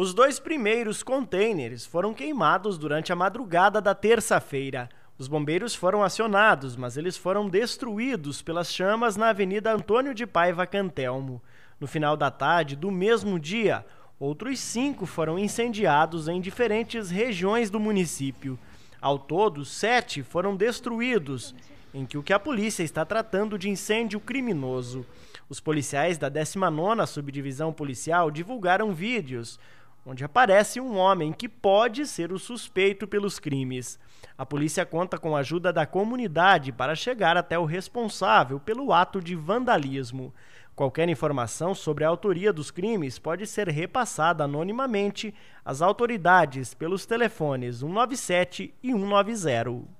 Os dois primeiros contêineres foram queimados durante a madrugada da terça-feira. Os bombeiros foram acionados, mas eles foram destruídos pelas chamas na Avenida Antônio de Paiva Cantelmo. No final da tarde do mesmo dia, outros cinco foram incendiados em diferentes regiões do município. Ao todo, sete foram destruídos, em que o que a polícia está tratando de incêndio criminoso. Os policiais da 19ª Subdivisão Policial divulgaram vídeos onde aparece um homem que pode ser o suspeito pelos crimes. A polícia conta com a ajuda da comunidade para chegar até o responsável pelo ato de vandalismo. Qualquer informação sobre a autoria dos crimes pode ser repassada anonimamente às autoridades pelos telefones 197 e 190.